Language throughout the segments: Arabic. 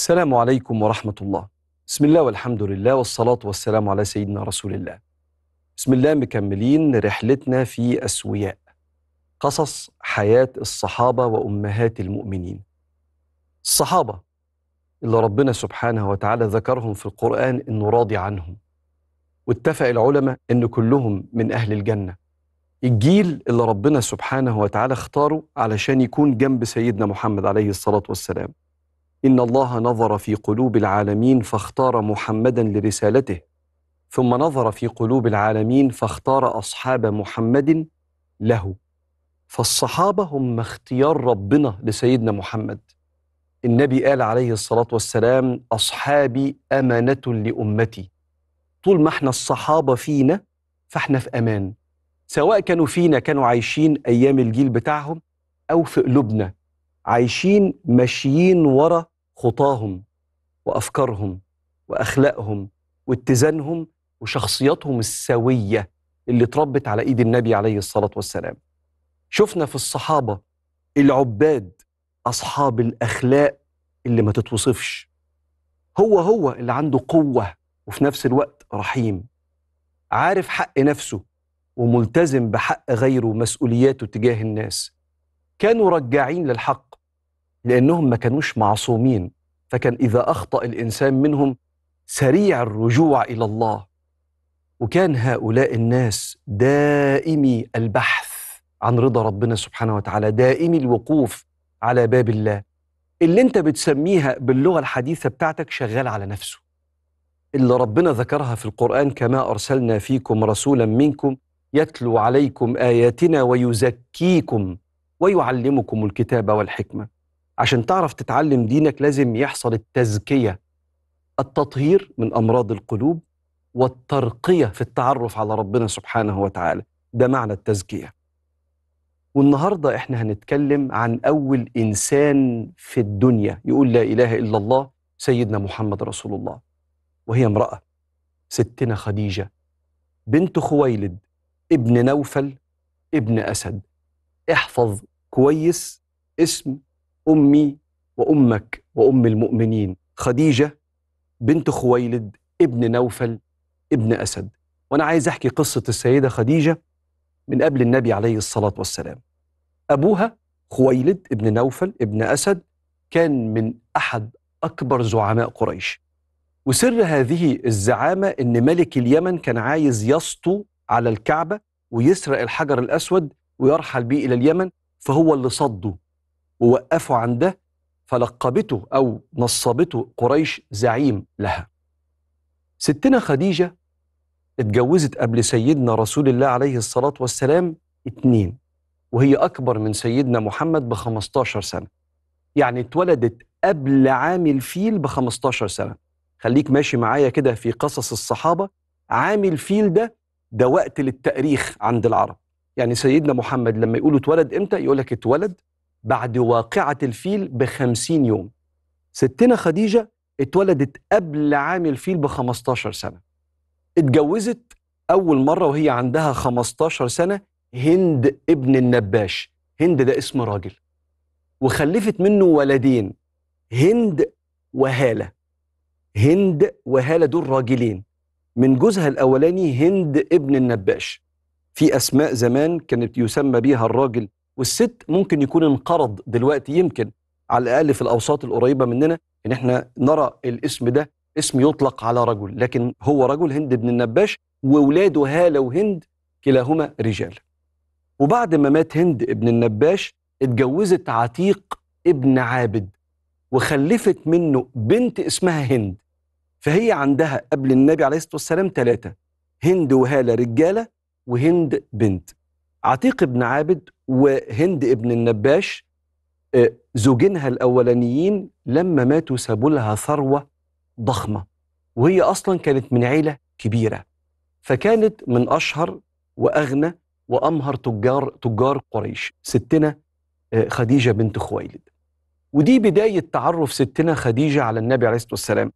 السلام عليكم ورحمة الله بسم الله والحمد لله والصلاة والسلام على سيدنا رسول الله بسم الله مكملين رحلتنا في أسوياء قصص حياة الصحابة وأمهات المؤمنين الصحابة اللي ربنا سبحانه وتعالى ذكرهم في القرآن إنه راضي عنهم واتفق العلماء إن كلهم من أهل الجنة الجيل اللي ربنا سبحانه وتعالى اختاره علشان يكون جنب سيدنا محمد عليه الصلاة والسلام إن الله نظر في قلوب العالمين فاختار محمدا لرسالته ثم نظر في قلوب العالمين فاختار أصحاب محمد له فالصحابة هم اختيار ربنا لسيدنا محمد النبي قال عليه الصلاة والسلام أصحابي أمانة لأمتي طول ما احنا الصحابة فينا فاحنا في أمان سواء كانوا فينا كانوا عايشين أيام الجيل بتاعهم أو في قلوبنا عايشين ماشيين ورا خطاهم وافكارهم واخلاقهم واتزانهم وشخصياتهم السويه اللي اتربت على ايد النبي عليه الصلاه والسلام. شفنا في الصحابه العباد اصحاب الاخلاق اللي ما تتوصفش. هو هو اللي عنده قوه وفي نفس الوقت رحيم. عارف حق نفسه وملتزم بحق غيره ومسؤولياته تجاه الناس. كانوا رجاعين للحق لأنهم ما كانوش معصومين فكان إذا أخطأ الإنسان منهم سريع الرجوع إلى الله وكان هؤلاء الناس دائمي البحث عن رضا ربنا سبحانه وتعالى دائمي الوقوف على باب الله اللي انت بتسميها باللغة الحديثة بتاعتك شغال على نفسه اللي ربنا ذكرها في القرآن كما أرسلنا فيكم رسولا منكم يتلو عليكم آياتنا ويزكيكم ويعلمكم الكتاب والحكمة عشان تعرف تتعلم دينك لازم يحصل التزكيه التطهير من امراض القلوب والترقيه في التعرف على ربنا سبحانه وتعالى ده معنى التزكيه والنهارده احنا هنتكلم عن اول انسان في الدنيا يقول لا اله الا الله سيدنا محمد رسول الله وهي امراه ستنا خديجه بنت خويلد ابن نوفل ابن اسد احفظ كويس اسم أمي وأمك وأم المؤمنين خديجة بنت خويلد ابن نوفل ابن أسد وأنا عايز أحكي قصة السيدة خديجة من قبل النبي عليه الصلاة والسلام أبوها خويلد ابن نوفل ابن أسد كان من أحد أكبر زعماء قريش وسر هذه الزعامة إن ملك اليمن كان عايز يسطو على الكعبة ويسرق الحجر الأسود ويرحل بيه إلى اليمن فهو اللي صده ووقفوا عنده فلقبته أو نصبته قريش زعيم لها ستنا خديجة اتجوزت قبل سيدنا رسول الله عليه الصلاة والسلام اتنين وهي أكبر من سيدنا محمد ب 15 سنة يعني اتولدت قبل عام الفيل ب 15 سنة خليك ماشي معايا كده في قصص الصحابة عام الفيل ده ده وقت للتأريخ عند العرب يعني سيدنا محمد لما يقولوا اتولد امتى يقول لك اتولد بعد واقعة الفيل بخمسين يوم ستنا خديجة اتولدت قبل عام الفيل بخمستاشر سنة اتجوزت أول مرة وهي عندها خمستاشر سنة هند ابن النباش هند ده اسم راجل وخلفت منه ولدين هند وهالة هند وهالة دول راجلين من جوزها الأولاني هند ابن النباش في أسماء زمان كانت يسمى بيها الراجل والست ممكن يكون انقرض دلوقتي يمكن على الاقل في الاوساط القريبه مننا ان احنا نرى الاسم ده اسم يطلق على رجل لكن هو رجل هند بن النباش واولاده هاله وهند كلاهما رجال وبعد ما مات هند ابن النباش اتجوزت عتيق ابن عابد وخلفت منه بنت اسمها هند فهي عندها قبل النبي عليه الصلاه والسلام ثلاثه هند وهاله رجاله وهند بنت عتيق بن عابد وهند ابن النباش آه، زوجينها الاولانيين لما ماتوا سابوا لها ثروه ضخمه وهي اصلا كانت من عيله كبيره فكانت من اشهر واغنى وامهر تجار تجار قريش ستنا آه، خديجه بنت خويلد ودي بدايه تعرف ستنا خديجه على النبي عليه الصلاه والسلام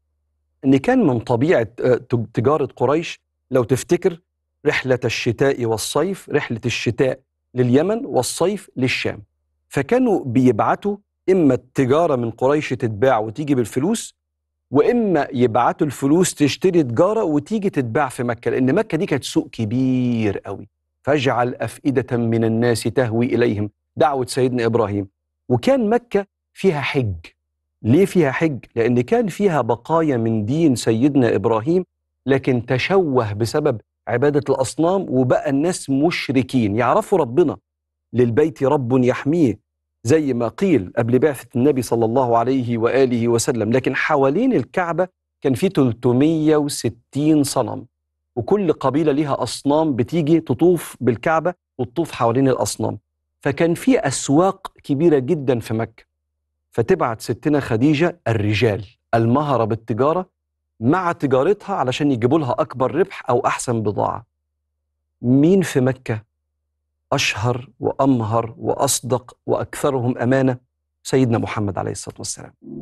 ان كان من طبيعه آه، تجاره قريش لو تفتكر رحلة الشتاء والصيف رحلة الشتاء لليمن والصيف للشام فكانوا بيبعتوا إما التجارة من قريش تتباع وتيجي بالفلوس وإما يبعتوا الفلوس تشتري تجارة وتيجي تتباع في مكة لأن مكة دي كانت سوق كبير قوي فاجعل أفئدة من الناس تهوي إليهم دعوة سيدنا إبراهيم وكان مكة فيها حج ليه فيها حج؟ لأن كان فيها بقايا من دين سيدنا إبراهيم لكن تشوه بسبب عبادة الأصنام وبقى الناس مشركين يعرفوا ربنا للبيت رب يحميه زي ما قيل قبل بعثة النبي صلى الله عليه وآله وسلم لكن حوالين الكعبة كان في 360 صنم وكل قبيلة ليها أصنام بتيجي تطوف بالكعبة وتطوف حوالين الأصنام فكان في أسواق كبيرة جدا في مكة فتبعت ستنا خديجة الرجال المهرة بالتجارة مع تجارتها علشان يجيبوا لها اكبر ربح او احسن بضاعه مين في مكه اشهر وامهر واصدق واكثرهم امانه سيدنا محمد عليه الصلاه والسلام